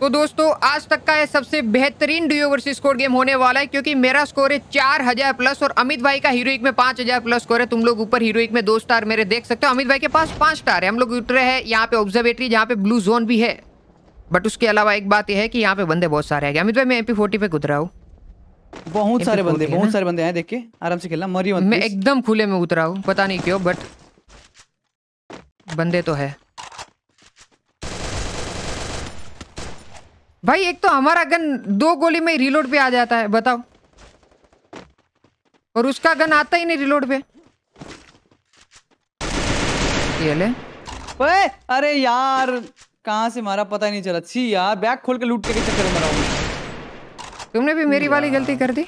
तो दोस्तों आज तक का यह सबसे बेहतरीन ड्यू वर्सेस स्कोर गेम होने वाला है क्योंकि मेरा स्कोर है चार हजार प्लस और अमित भाई का हीरोइक में पांच हजार प्लस स्कोर है तुम लोग ऊपर हीरोइक में दो स्टार मेरे देख सकते हो अमित भाई के पास पांच स्टार है हम लोग उतरे हैं यहाँ पे ऑब्जर्वेटरी जहाँ पे ब्लू जोन भी है बट उसके अलावा एक बात यह है कि यहाँ पे बंदे बहुत सारे हैं अमित भाई मैं एम पी पे उतरा हूँ बहुत सारे बंदे बहुत सारे बंदे हैं देख के आराम से खेलना मरियो मैं एकदम खुले में उतरा हूँ पता नहीं क्यों बट बंदे तो है भाई एक तो हमारा गन दो गोली में रिलोड पे आ जाता है बताओ और उसका गन आता ही नहीं रिलोड पे ये ले ओए अरे यार कहां से मारा पता ही नहीं चला छी यार बैग खोल के लूट के चक्कर में रहा तुमने भी मेरी वाली गलती कर दी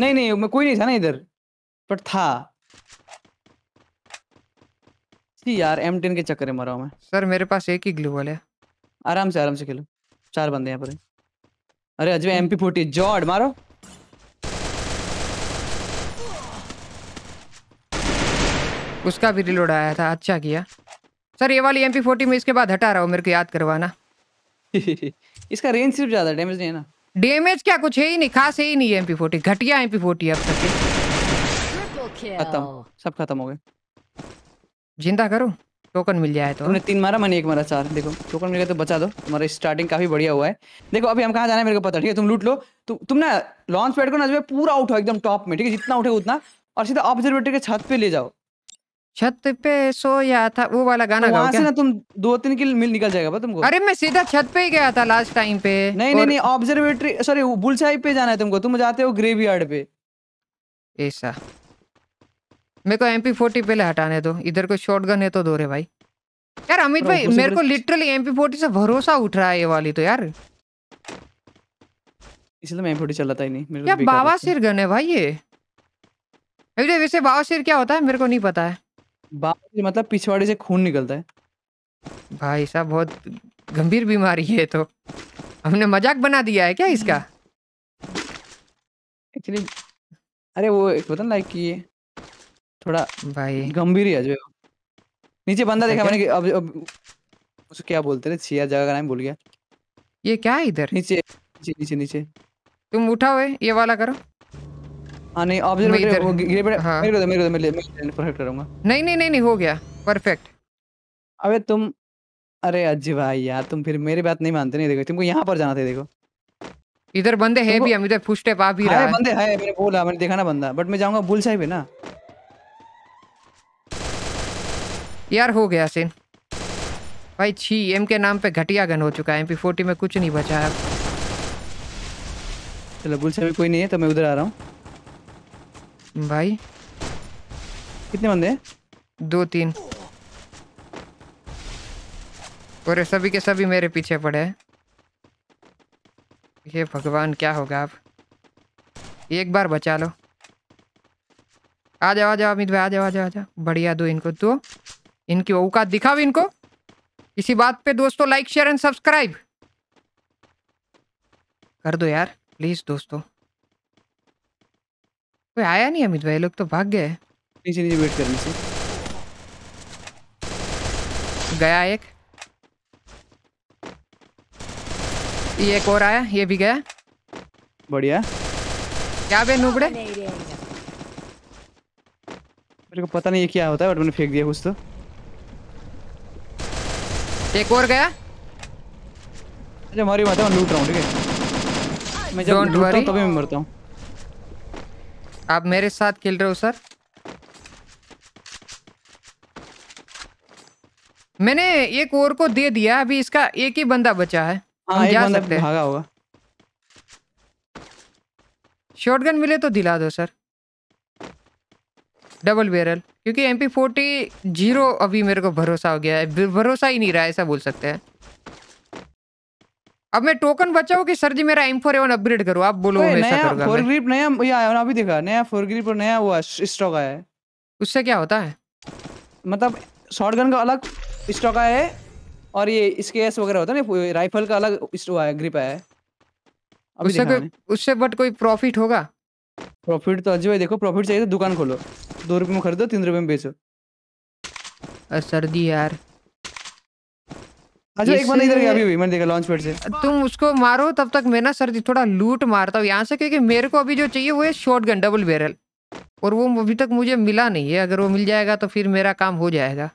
नहीं नहीं मैं कोई नहीं था ना इधर पर था यार एम टेन के चक्कर में मरा हूं मैं सर मेरे पास एक ही ग्लू वाला है आराम से आराम से खेलो चार बंदे यहाँ पर अरे अजय एम पी फोर्टी जॉड मारो उसका भी रिलोड आया था अच्छा किया सर ये वाली एम पी फोर्टी में इसके बाद हटा रहा हूँ मेरे को याद करवाना इसका रेंज सिर्फ ज़्यादा डैमेज नहीं है ना डैमेज क्या कुछ है ही नहीं खास है ही नहीं एम पी फोर्टी घटिया एम पी फोर्टी अब तक खत्म सब खत्म हो गए जिंदा करो टोकन मिल जाए तो तुमने तीन मारा मैंने एक मारा चार देखो टोकन मिल गया तो बचा दो तुम्हारा स्टार्टिंग काफी बढ़िया हुआ है देखो अभी हम कहाँ जाना है मेरे को पता ठीक है तुम लूट लो तु, तुम ना लॉन्च पैड को ना जो पूरा उठो एकदम टॉप में ठीक है जितना उठे उतना और सीधा ऑब्जर्वेटरी के छत पे ले जाओ छत पे सो या था वो वाला गाना तो गाओ क्या? ना तुम दो तीन किल मिल निकल जाएगा तुमको अरे मैं सीधा छत पे ही गया था लास्ट टाइम पे नहीं और... नहीं नहीं ऑब्जर्वेटरी सॉरी बुलसाई पे जाना है तुमको तुम जाते हो ग्रेवयार्ड पे ऐसा मेरे को एम पी फोर्टी पहले हटाने दो इधर कोई शॉर्ट गन है तो दो रे भाई यार अमित भाई मेरे को लिटरली एम पी फोर्टी से भरोसा उठ रहा है ये वाली तो यार इसलिए तो नहीं तो गन है भाई ये तो क्या होता है मेरे को नहीं पता है मतलब पिछवाड़े से खून निकलता है भाई साहब बहुत गंभीर बीमारी है तो हमने मजाक बना दिया है क्या इसका एक्चुअली अरे वो पता पता लाइक की थोड़ा भाई गंभीर है जो नीचे बंदा देखा मैंने अब, अब उसको क्या बोलते थे छिया जगह का नाम भूल गया ये क्या है इधर नीचे नीचे नीचे नीचे तुम उठाओ ये वाला करो हाँ नहीं ऑब्जर्वेटर वो गिरे पड़े हाँ। मेरे को दे मेरे को दे मैं मैं परफेक्ट करूंगा नहीं नहीं नहीं नहीं हो गया परफेक्ट अबे तुम अरे अजी भाई यार तुम फिर मेरी बात नहीं मानते नहीं देखो तुमको यहाँ पर जाना था देखो इधर बंदे हैं भी हम इधर फुट आ भी रहा है बंदे हैं मैंने बोला मैंने देखा ना बंदा बट मैं जाऊंगा बुल साहिब है ना यार हो गया सीन भाई छी एम के नाम पे घटिया गन हो चुका है एम पी फोर्टी में कुछ नहीं बचा है चलो गुल से भी कोई नहीं है तो मैं उधर आ रहा हूँ भाई कितने बंदे हैं दो तीन और सभी के सभी मेरे पीछे पड़े हैं ये भगवान क्या होगा आप एक बार बचा लो आ जाओ आ जाओ अमित भाई आ जाओ आ जाओ आ जाओ बढ़िया दो इनको दो इनकी औकात दिखाओ इनको इसी बात पे दोस्तों लाइक शेयर एंड सब्सक्राइब कर दो यार प्लीज दोस्तों कोई आया नहीं अमित भाई लोग तो भाग गए नीचे नीचे वेट करने से गया एक ये एक और आया ये भी गया बढ़िया क्या बे नुबड़े मेरे को पता नहीं ये क्या होता है बट मैंने फेंक दिया कुछ तो एक और गया अरे मारी माता मैं लूट रहा हूं ठीक है मैं जब लूटता तभी मैं मरता हूं आप मेरे साथ खेल रहे हो सर मैंने एक और को दे दिया अभी इसका एक ही बंदा बचा है हाँ, जा सकते हैं भागा होगा शॉटगन मिले तो दिला दो सर डबल बैरल क्योंकि एम पी फोर्टी जीरो अभी मेरे को भरोसा हो गया है भरोसा ही नहीं रहा ऐसा बोल सकते हैं अब मैं टोकन बचाऊं कि सर जी मेरा एम फोर एवन अपग्रेड करो आप बोलो नया फोर ग्रिप नया ये आया ना अभी देखा नया फोर ग्रिप और नया हुआ स्टॉक आया है उससे क्या होता है मतलब शॉर्ट गन का अलग स्टॉक आया है और ये इसके एस वगैरह होता है ना राइफल का अलग ग्रिप आया है उससे कोई उससे बट कोई प्रॉफिट होगा प्रॉफिट तो अजय भाई देखो प्रॉफिट चाहिए तो दुकान खोलो दो रुपये में खरीदो तीन रुपये में बेचो और सर्दी यार अच्छा एक बंदा इधर गया अभी मैंने देखा लॉन्च पैड से तुम उसको मारो तब तक मैं ना सर्दी थोड़ा लूट मारता हूँ यहाँ से क्योंकि मेरे को अभी जो चाहिए वो है शॉटगन डबल बैरल और वो अभी तक मुझे मिला नहीं है अगर वो मिल जाएगा तो फिर मेरा काम हो जाएगा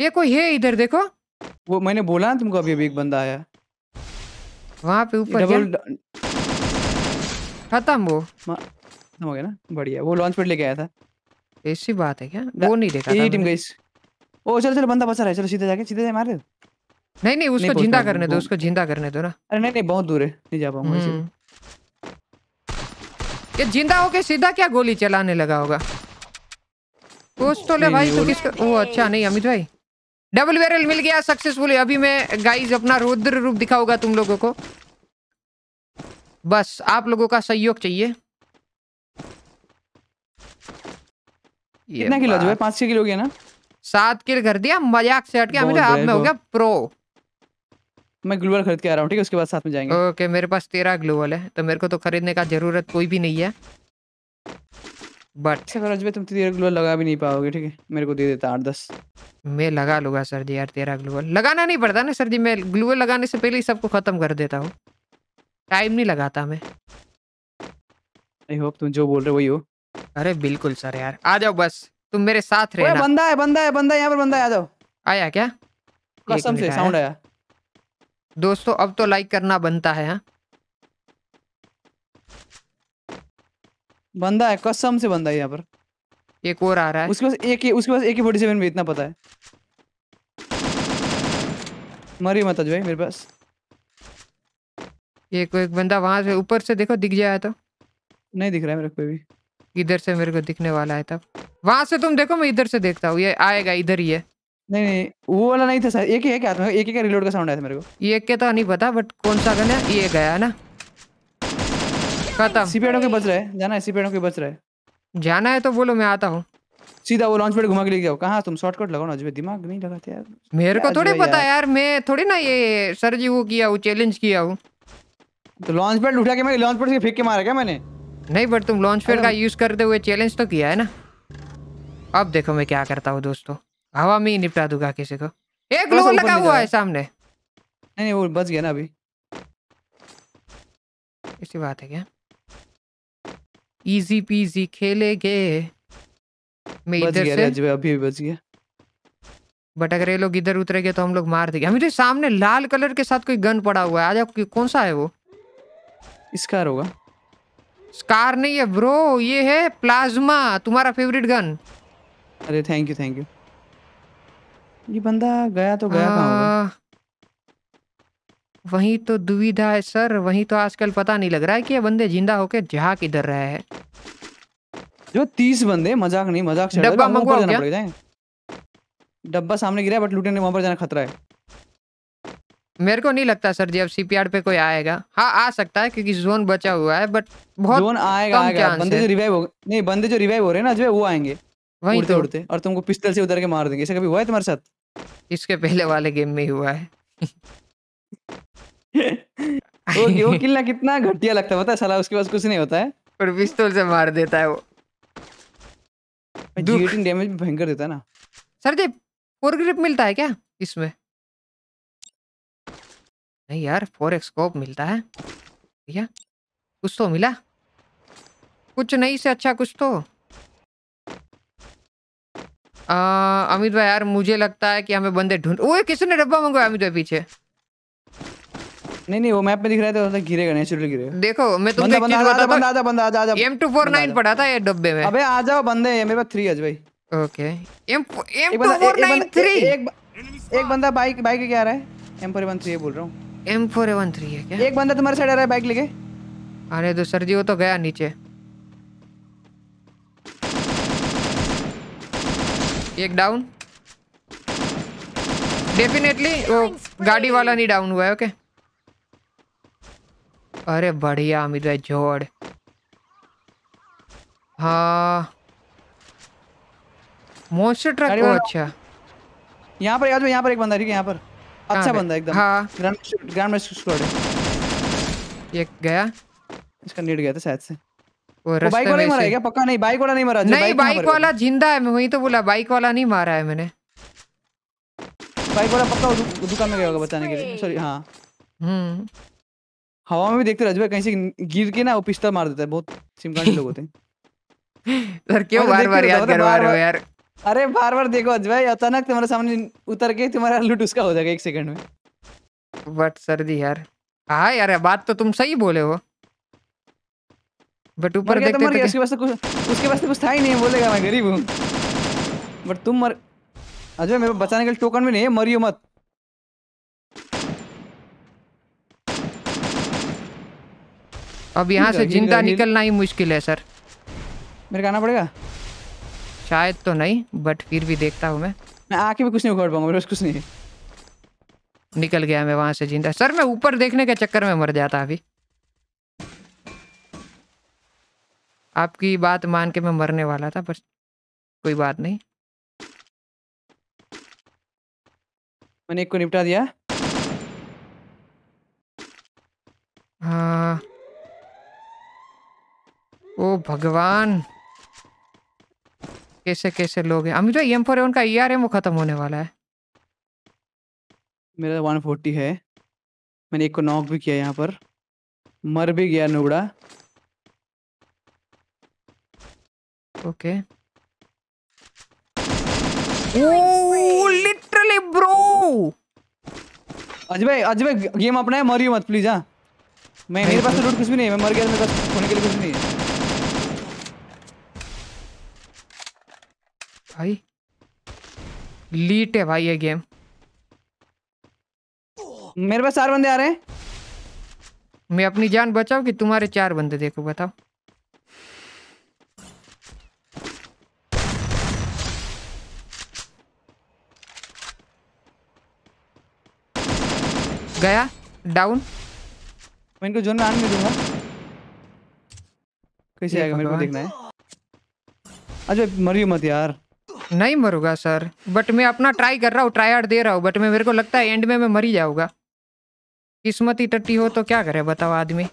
ये कोई है इधर देखो वो मैंने बोला ना तुमको अभी अभी एक बंदा आया वहां पे ऊपर खत्म वो खत्म हो गया ना बढ़िया वो लॉन्च पैड लेके आया था ऐसी बात है क्या वो नहीं देखा था टीम गाइस ओ चल चल बंदा बचा रहा है चलो सीधे जाके सीधे मार दे नहीं नहीं उसको जिंदा करने दो उसको जिंदा करने दो ना अरे नहीं नहीं बहुत दूर है नहीं जा पाऊंगा हम्म। ये जिंदा होके सीधा क्या गोली चलाने लगा होगा कुछ तो ले भाई तू तो किसको ओ अच्छा नहीं अमित भाई डबल बैरल मिल गया सक्सेसफुली अभी मैं गाइज अपना रुद्र रूप दिखाऊंगा तुम लोगों को बस आप लोगों का सहयोग चाहिए कितना किलो जो पांच छह किलो गया ना सात किल कर दिया मजाक से हटके अमित तो आप में हो गया प्रो मैं ग्लोबल खरीद के आ रहा हूँ ठीक है उसके बाद साथ में जाएंगे ओके मेरे पास तेरा ग्लोबल है तो मेरे को तो खरीदने का जरूरत कोई भी नहीं है बट सर अच्छा, तो रजबे तुम तो तेरह ग्लोअर लगा भी नहीं पाओगे ठीक है मेरे को दे देता आठ दस मैं लगा लूंगा सर जी यार तेरा ग्लोअर लगाना नहीं पड़ता ना सर जी मैं ग्लोअर लगाने से पहले ही सबको ख़त्म कर देता हूँ टाइम नहीं लगाता मैं आई होप तुम जो बोल रहे हो वही हो अरे बिल्कुल सर यार आ जाओ बस तुम मेरे साथ रहना बंदा है बंदा है बंदा यहाँ पर बंदा है आ जाओ आया क्या कसम से साउंड आया दोस्तों अब तो लाइक करना बनता है हाँ बंदा है कसम से बंदा है यहाँ पर एक और आ रहा है उसके पास एक ही उसके पास एक ही फोर्टी सेवन भी इतना पता है मरी मत भाई मेरे पास एक एक बंदा वहां से ऊपर से देखो दिख जाए तो नहीं दिख रहा है मेरे को भी इधर से मेरे को दिखने वाला है तब वहां से तुम देखो मैं इधर से देखता हूँ ये आएगा इधर ही है नहीं नहीं वो वाला नहीं था सर एक ही है क्या एक ही का रिलोड का साउंड आया था मेरे को एक के तो नहीं पता बट कौन सा गन है ये गया ना खत्म इसी पेड़ों के बच रहे जाना इसी पेड़ों के बच रहे जाना है तो बोलो मैं आता हूँ सीधा वो लॉन्च पेड़ घुमा के लेके आओ कहाँ तुम शॉर्टकट लगाओ ना दिमाग नहीं लगाते यार मेरे को थोड़ी पता यार।, मैं थोड़ी ना ये सर जी वो किया हूँ चैलेंज किया हूँ तो लॉन्च पेड़ उठा के मैं लॉन्च पेड़ से फेंक के मारा क्या मैंने नहीं बट तुम लॉन्च पेड़ का यूज करते हुए चैलेंज तो किया है ना अब देखो मैं क्या करता हूँ दोस्तों हवा में ही निपटा दूंगा किसी को एक लोग लगा हुआ है सामने नहीं नहीं वो बच गया ना अभी इसी बात है क्या इजी पीजी खेलेंगे मैं इधर से अभी बच गया भटक रहे लोग इधर उतरेंगे तो हम लोग मार देंगे हमें तो सामने लाल कलर के साथ कोई गन पड़ा हुआ है आज आपकी कौन सा है वो स्कार होगा स्कार नहीं है ब्रो ये है प्लाज्मा तुम्हारा फेवरेट गन अरे थैंक यू थैंक यू ये बंदा गया तो गया कहाँ होगा वहीं तो दुविधा है सर वहीं तो आजकल पता नहीं लग रहा है कि ये बंदे जिंदा होके जहा किधर रहे हैं जो तीस बंदे मजाक नहीं मजाक डब्बा जाना पड़ेगा डब्बा सामने गिरा बट लूटे वहां पर जाना खतरा है मेरे को नहीं लगता सर जी अब सीपीआर पे कोई आएगा हाँ आ सकता है क्योंकि जोन बचा हुआ है बट बहुत जोन आएगा आएगा बंदे जो रिवाइव हो नहीं बंदे जो रिवाइव हो रहे हैं ना जो वो आएंगे वहीं उड़ते तो। उड़ते और तुमको पिस्टल से उधर के मार देंगे ऐसा कभी हुआ है तुम्हारे साथ इसके पहले वाले गेम में हुआ है वो वो किल्ला कितना घटिया लगता है पता है साला उसके पास कुछ नहीं होता है पर पिस्तौल से मार देता है वो जीटिंग डैमेज भी भयंकर देता है ना सर जी फोर ग्रिप मिलता है क्या इसमें नहीं यार फोर स्कोप मिलता है भैया कुछ तो मिला कुछ नहीं से अच्छा कुछ तो अमित भाई यार मुझे लगता है कि हमें बंदे ढूंढ ओए किसने डब्बा मंगवाया अमित भाई पीछे नहीं नहीं वो मैप में दिख रहा था तो गए नेचुरल गिरे देखो मैं तुमको बंदा चीज बताता बंदा आजा बंदा आजा आजा नाइन पड़ा था ये डब्बे में अबे आ जाओ बंदे ये मेरे पास थ्री है भाई ओके M M2493 एक एक बंदा बाइक बाइक क्या रहा है एम वन थ्री बोल रहा हूँ एम फोर वन थ्री है क्या एक बंदा तुम्हारे साइड आ रहा है बाइक लेके अरे तो सर जी वो तो गया नीचे एक डाउन डेफिनेटली वो गाड़ी वाला नहीं डाउन हुआ है ओके okay? अरे बढ़िया मिल भाई जोड़ हाँ मोस्टर ट्रक ओ अच्छा यहाँ पर याद यहाँ पर एक बंदा ठीक है यहाँ पर अच्छा बंदा एकदम हाँ ग्रैंड ग्रैंड मास्टर स्क्वाड ये गया इसका नीड गया था शायद से वो तो बाइक वाला ही मरा है क्या पक्का नहीं बाइक वाला नहीं मरा अच्छा नहीं बाइक वाला जिंदा है मैं वही तो बोला बाइक वाला नहीं मारा है मैंने बाइक वाला पक्का दुकान में गया होगा बचाने के लिए सॉरी हाँ हम्म हवा में भी देखते राजू भाई कहीं से गिर के ना वो पिस्ता मार देता है बहुत सिमकांडी लोग होते हैं सर क्यों बार बार याद करवा रहे हो यार अरे बार बार देखो अजय भाई अचानक तुम्हारे सामने उतर के तुम्हारा लूट उसका हो जाएगा एक सेकंड में बट सर जी यार हाँ यार बात तो तुम सही बोले हो बट ऊपर तो देखते तो उसके पास तो कुछ उसके पास तो कुछ था ही नहीं बोलेगा मैं गरीब हूँ बट तुम मर अजय मेरे बचाने के लिए टोकन भी नहीं है मरियो मत अब यहाँ से जिंदा निकलना ही मुश्किल है सर मेरे आना पड़ेगा शायद तो नहीं बट फिर भी देखता हूँ मैं मैं आके भी कुछ नहीं उखड़ पाऊंगा कुछ नहीं निकल गया मैं वहां से जिंदा सर मैं ऊपर देखने के चक्कर में मर जाता अभी आपकी बात मान के मैं मरने वाला था पर कोई बात नहीं मैंने एक को निपटा दिया हाँ ओ भगवान कैसे कैसे लोग हैं अमित भाई एम फोर का ई आर एम वो खत्म होने वाला है मेरा वन तो फोर्टी है मैंने एक को नॉक भी किया यहाँ पर मर भी गया नुबड़ा ओके लिटरली ब्रो अजय भाई अजय भाई गेम अपना है मरियो मत प्लीज हाँ मैं मेरे पास तो लूट कुछ भी नहीं है मैं मर गया मेरे पास होने के लिए कुछ नहीं है भाई लीट है भाई ये गेम मेरे पास चार बंदे आ रहे हैं मैं अपनी जान बचाऊं कि तुम्हारे चार बंदे देखो बताओ गया डाउन मैं इनको जोन में आने दूंगा कैसे आएगा मेरे को देखना है अजय मरियो मत यार नहीं मरूंगा सर बट मैं अपना ट्राई कर रहा हूँ ट्राई आउट दे रहा हूँ बट मैं मेरे को लगता है एंड में मैं मर ही जाऊंगा किस्मत ही टट्टी हो तो क्या करे बताओ आदमी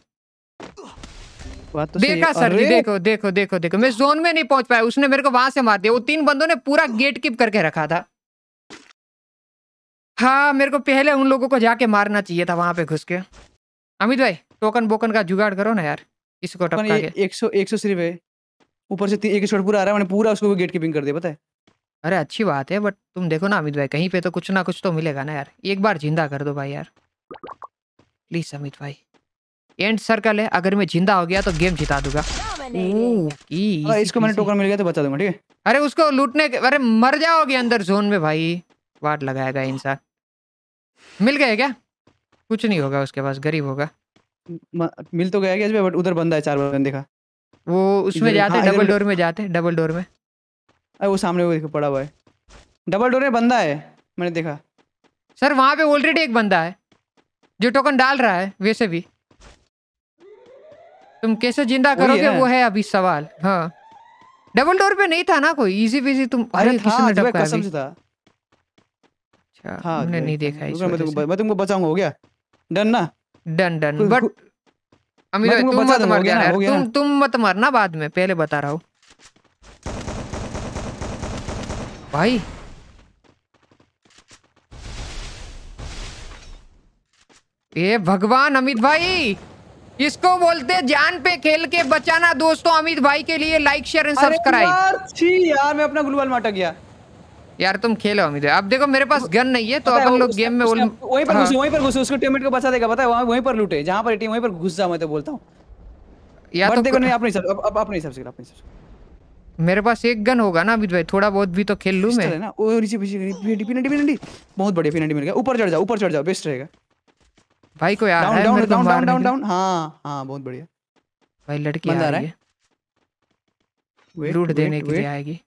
तो देखा सर जी देखो देखो देखो देखो मैं जोन में नहीं पहुंच पाया उसने मेरे को वहां से मार दिया वो तीन बंदों ने पूरा गेट किप करके रखा था हाँ मेरे को पहले उन लोगों को जाके मारना चाहिए था वहां पे घुस के अमित भाई टोकन बोकन का जुगाड़ करो ना यार इसको टपका के एक सौ सिर्फ ऊपर से एक शॉट पूरा आ रहा है मैंने पूरा उसको गेट कीपिंग कर दिया पता है अरे अच्छी बात है बट तुम देखो ना अमित भाई कहीं पे तो कुछ ना कुछ तो मिलेगा ना यार एक बार जिंदा कर दो भाई यार प्लीज अमित भाई एंड सर्कल है अगर मैं जिंदा हो गया तो गेम जिता दूंगा इसको मैंने टोकन मिल गया तो बचा दूंगा ठीक है अरे उसको लूटने अरे मर जाओगे अंदर जोन में भाई वाट लगाएगा इंसान मिल गए क्या कुछ नहीं होगा उसके पास गरीब होगा मिल तो गया बट उधर बंदा है चार बंदे का वो उसमें जाते डबल हाँ, डोर में जाते डबल डोर में अरे वो सामने वो देखो पड़ा हुआ है डबल डोर में बंदा है मैंने देखा सर वहाँ पे ऑलरेडी एक बंदा है जो टोकन डाल रहा है वैसे भी तुम कैसे जिंदा करोगे वो है अभी सवाल हाँ डबल डोर पे नहीं था ना कोई इजी बिजी तुम अरे किसने डबका कसम से था अच्छा हाँ, हमने नहीं देखा इस मैं तुमको मैं तुमको बचाऊंगा हो गया डन ना डन डन बट अमीर तुम मत मार गया तुम तुम मत मारना बाद में पहले बता रहा हूँ भाई ये भगवान अमित भाई इसको बोलते जान पे खेल के बचाना दोस्तों अमित भाई के लिए लाइक शेयर एंड सब्सक्राइब यार, यार मैं अपना ग्लूबल माटा गया यार तुम खेलो अमित अब देखो मेरे पास गन नहीं है तो अपन लोग गेम में बोल वहीं पर घुसे हाँ। वहीं पर घुसे उसके टीममेट को बचा देगा पता है वहीं पर लूटे जहां पर टीम वहीं पर घुस जा मैं तो बोलता हूं यार देखो नहीं आप नहीं सब आप नहीं सब्सक्राइब आप नहीं सब्सक्राइब मेरे पास एक गन होगा ना अभी भाई थोड़ा बहुत भी तो खेल लू मैं ना ओ नीचे पीछे पीनटी पीनटी पीनटी बहुत बढ़िया पीनटी मिल गया ऊपर चढ़ जाओ ऊपर चढ़ जाओ बेस्ट रहेगा भाई को यार down down down down down down हां हां बहुत बढ़िया भाई लड़की आ रही है लूट देने के लिए आएगी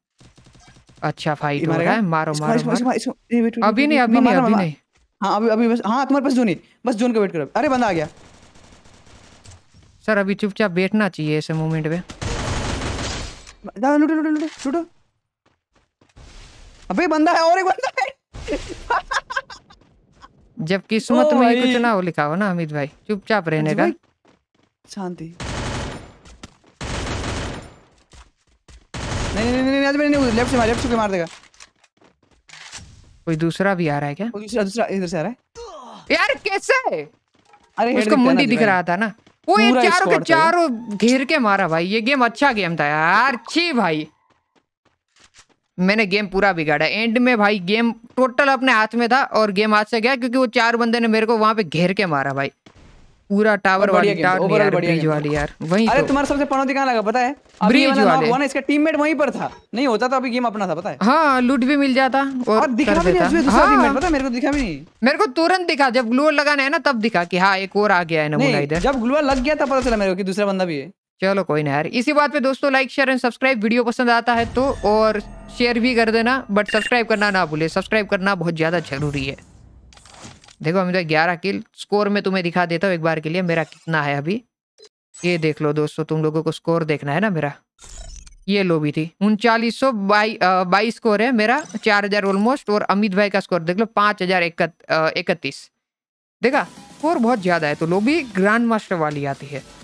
अच्छा फाइट हो रहा है मारो मारो अभी नहीं अभी नहीं अभी नहीं हाँ अभी अभी बस हाँ तुम्हारे पास जोन है बस जोन का वेट करो अरे बंदा आ गया सर अभी चुपचाप बैठना चाहिए ऐसे मोमेंट में लूटो लूटो लूटो लूटो अबे बंदा है और एक बंदा है जब किस्मत में कुछ ना हो लिखा हो ना अमित भाई चुपचाप रहने का शांति नहीं नहीं नहीं नहीं नहीं नहीं लेफ्ट से मार लेफ्ट से मार देगा कोई दूसरा भी आ रहा है क्या कोई दूसरा दूसरा इधर से आ रहा है यार कैसे अरे उसको मुंडी दिख रहा था ना वो ये चारों के चारों घेर के मारा भाई ये गेम अच्छा गेम था यार छी भाई मैंने गेम पूरा बिगाड़ा एंड में भाई गेम टोटल अपने हाथ में था और गेम हाथ से गया क्योंकि वो चार बंदे ने मेरे को वहां पे घेर के मारा भाई पूरा टावर वाली टावर यार ब्रिज वाली यार अरे तो। तुम्हारा सबसे पनौती लगा पता है ब्रिज वाले ना इसका टीममेट वहीं पर था नहीं होता तो अभी गेम अपना था पता है हां लूट भी मिल जाता और, दिखा भी नहीं उसमें दूसरा टीममेट हाँ। पता है मेरे को दिखा भी नहीं मेरे को तुरंत दिखा जब ग्लू लगाना है ना तब दिखा कि हां एक और आ गया है नमूना इधर जब ग्लू लग गया था पता चला मेरे को कि दूसरा बंदा भी है चलो कोई ना यार इसी बात पे दोस्तों like share and subscribe video पसंद आता है तो और शेयर भी कर देना बट सब्सक्राइब करना ना भूले सब्सक्राइब करना बहुत ज़्यादा जरूरी है देखो अमित तो ग्यारह किल स्कोर में तुम्हें दिखा देता हूँ एक बार के लिए मेरा कितना है अभी ये देख लो दोस्तों तुम लोगों को स्कोर देखना है ना मेरा ये लो भी थी उनचालीस सौ बाई, बाईस स्कोर है मेरा चार हजार ऑलमोस्ट और अमित भाई का स्कोर देख लो पाँच हजार इकतीस देखा स्कोर बहुत ज़्यादा है तो लो ग्रांड ग्रैंड मास्टर वाली आती है